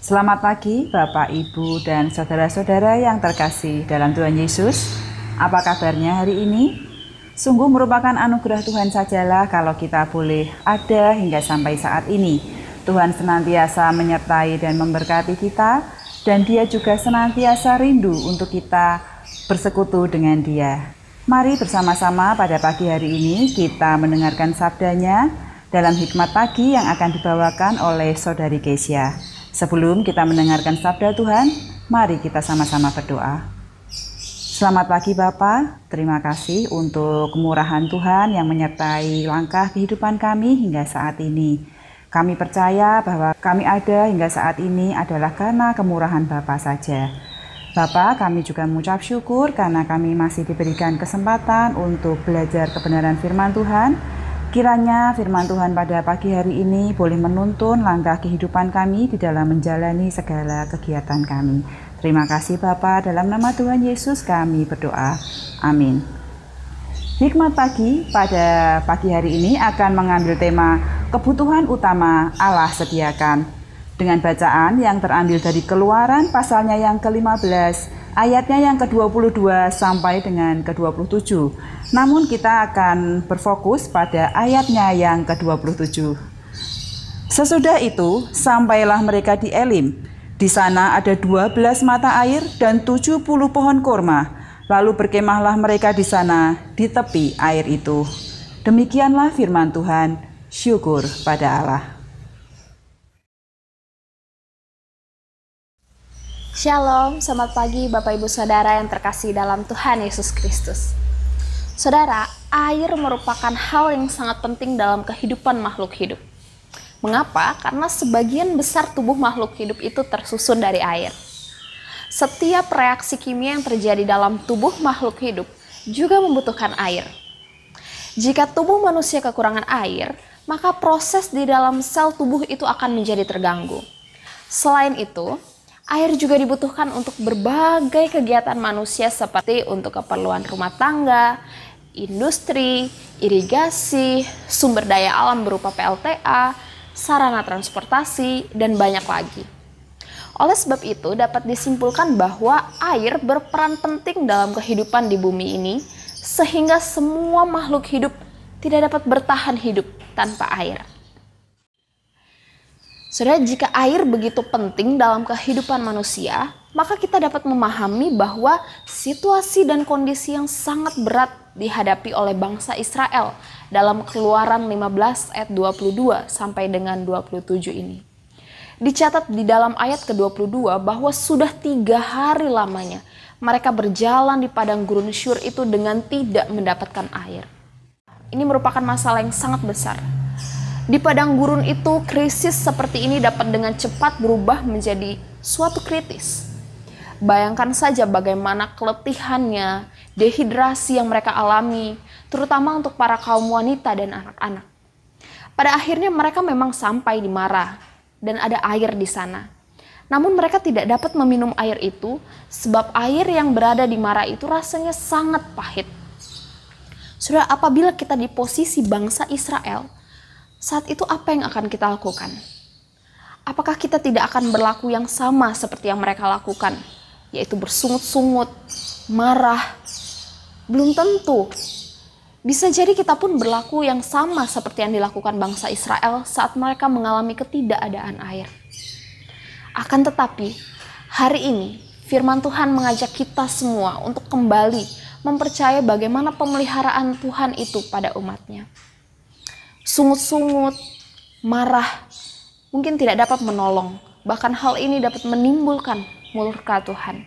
Selamat pagi Bapak, Ibu, dan saudara-saudara yang terkasih dalam Tuhan Yesus. Apa kabarnya hari ini? Sungguh merupakan anugerah Tuhan sajalah kalau kita boleh ada hingga sampai saat ini. Tuhan senantiasa menyertai dan memberkati kita, dan Dia juga senantiasa rindu untuk kita bersekutu dengan Dia. Mari bersama-sama pada pagi hari ini kita mendengarkan sabdanya dalam hikmat pagi yang akan dibawakan oleh Saudari Kesia. Sebelum kita mendengarkan sabda Tuhan, mari kita sama-sama berdoa. Selamat pagi Bapak, terima kasih untuk kemurahan Tuhan yang menyertai langkah kehidupan kami hingga saat ini. Kami percaya bahwa kami ada hingga saat ini adalah karena kemurahan Bapak saja. Bapak, kami juga mengucap syukur karena kami masih diberikan kesempatan untuk belajar kebenaran firman Tuhan, Kiranya firman Tuhan pada pagi hari ini boleh menuntun langkah kehidupan kami di dalam menjalani segala kegiatan kami. Terima kasih Bapa dalam nama Tuhan Yesus kami berdoa. Amin. Hikmat pagi pada pagi hari ini akan mengambil tema kebutuhan utama Allah sediakan. Dengan bacaan yang terambil dari keluaran pasalnya yang ke-15 ayatnya yang ke-22 sampai dengan ke-27. Namun kita akan berfokus pada ayatnya yang ke-27. Sesudah itu, sampailah mereka di Elim. Di sana ada 12 mata air dan 70 pohon kurma. Lalu berkemahlah mereka di sana, di tepi air itu. Demikianlah firman Tuhan, syukur pada Allah. Shalom, selamat pagi Bapak Ibu Saudara yang terkasih dalam Tuhan Yesus Kristus. Saudara, air merupakan hal yang sangat penting dalam kehidupan makhluk hidup. Mengapa? Karena sebagian besar tubuh makhluk hidup itu tersusun dari air. Setiap reaksi kimia yang terjadi dalam tubuh makhluk hidup juga membutuhkan air. Jika tubuh manusia kekurangan air, maka proses di dalam sel tubuh itu akan menjadi terganggu. Selain itu, Air juga dibutuhkan untuk berbagai kegiatan manusia seperti untuk keperluan rumah tangga, industri, irigasi, sumber daya alam berupa PLTA, sarana transportasi, dan banyak lagi. Oleh sebab itu, dapat disimpulkan bahwa air berperan penting dalam kehidupan di bumi ini, sehingga semua makhluk hidup tidak dapat bertahan hidup tanpa air. Saudara, jika air begitu penting dalam kehidupan manusia, maka kita dapat memahami bahwa situasi dan kondisi yang sangat berat dihadapi oleh bangsa Israel dalam Keluaran 15 ayat 22 sampai dengan 27 ini. Dicatat di dalam ayat ke-22 bahwa sudah tiga hari lamanya mereka berjalan di padang gurun Syur itu dengan tidak mendapatkan air. Ini merupakan masalah yang sangat besar di padang gurun itu, krisis seperti ini dapat dengan cepat berubah menjadi suatu kritis. Bayangkan saja bagaimana keletihannya, dehidrasi yang mereka alami, terutama untuk para kaum wanita dan anak-anak. Pada akhirnya mereka memang sampai di Mara dan ada air di sana. Namun mereka tidak dapat meminum air itu sebab air yang berada di Mara itu rasanya sangat pahit. Sudah apabila kita di posisi bangsa Israel, saat itu apa yang akan kita lakukan? Apakah kita tidak akan berlaku yang sama seperti yang mereka lakukan, yaitu bersungut-sungut, marah? Belum tentu. Bisa jadi kita pun berlaku yang sama seperti yang dilakukan bangsa Israel saat mereka mengalami ketidakadaan air. Akan tetapi, hari ini firman Tuhan mengajak kita semua untuk kembali mempercaya bagaimana pemeliharaan Tuhan itu pada umatnya sungut-sungut, marah, mungkin tidak dapat menolong. Bahkan hal ini dapat menimbulkan murka Tuhan.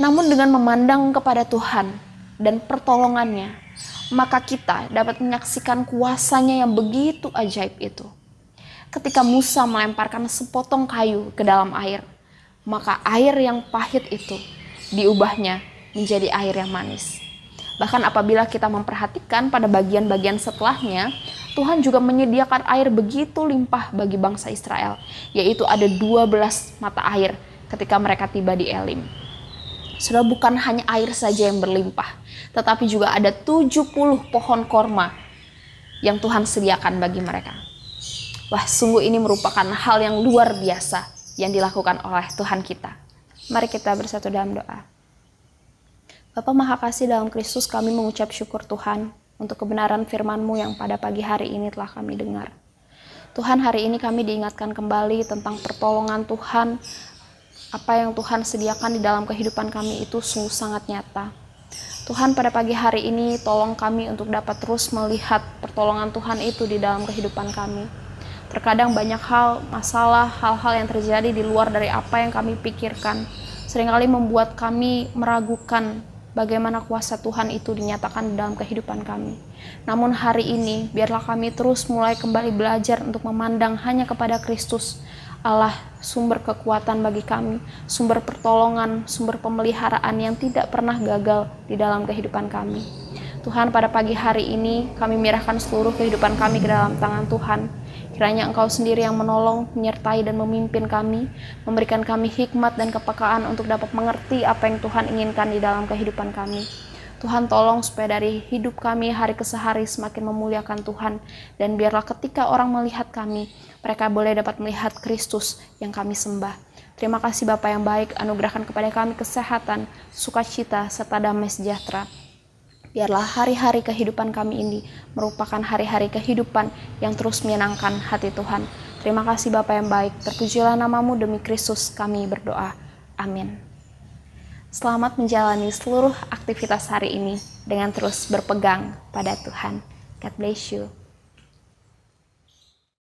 Namun dengan memandang kepada Tuhan dan pertolongannya, maka kita dapat menyaksikan kuasanya yang begitu ajaib itu. Ketika Musa melemparkan sepotong kayu ke dalam air, maka air yang pahit itu diubahnya menjadi air yang manis. Bahkan apabila kita memperhatikan pada bagian-bagian setelahnya, Tuhan juga menyediakan air begitu limpah bagi bangsa Israel, yaitu ada 12 mata air ketika mereka tiba di Elim. Sudah bukan hanya air saja yang berlimpah, tetapi juga ada 70 pohon korma yang Tuhan sediakan bagi mereka. Wah, sungguh ini merupakan hal yang luar biasa yang dilakukan oleh Tuhan kita. Mari kita bersatu dalam doa. Bapa Maha Kasih dalam Kristus kami mengucap syukur Tuhan untuk kebenaran firman-Mu yang pada pagi hari ini telah kami dengar. Tuhan hari ini kami diingatkan kembali tentang pertolongan Tuhan, apa yang Tuhan sediakan di dalam kehidupan kami itu sungguh sangat nyata. Tuhan pada pagi hari ini tolong kami untuk dapat terus melihat pertolongan Tuhan itu di dalam kehidupan kami. Terkadang banyak hal, masalah, hal-hal yang terjadi di luar dari apa yang kami pikirkan. Seringkali membuat kami meragukan bagaimana kuasa Tuhan itu dinyatakan dalam kehidupan kami. Namun hari ini, biarlah kami terus mulai kembali belajar untuk memandang hanya kepada Kristus, Allah sumber kekuatan bagi kami, sumber pertolongan, sumber pemeliharaan yang tidak pernah gagal di dalam kehidupan kami. Tuhan, pada pagi hari ini kami mirahkan seluruh kehidupan kami ke dalam tangan Tuhan Kiranya Engkau sendiri yang menolong, menyertai, dan memimpin kami, memberikan kami hikmat dan kepekaan untuk dapat mengerti apa yang Tuhan inginkan di dalam kehidupan kami. Tuhan tolong supaya dari hidup kami hari ke sehari semakin memuliakan Tuhan dan biarlah ketika orang melihat kami, mereka boleh dapat melihat Kristus yang kami sembah. Terima kasih Bapak yang baik, anugerahkan kepada kami kesehatan, sukacita, serta damai sejahtera Biarlah hari-hari kehidupan kami ini merupakan hari-hari kehidupan yang terus menyenangkan hati Tuhan. Terima kasih Bapak yang baik, terpujilah namamu demi Kristus kami berdoa. Amin. Selamat menjalani seluruh aktivitas hari ini dengan terus berpegang pada Tuhan. God bless you.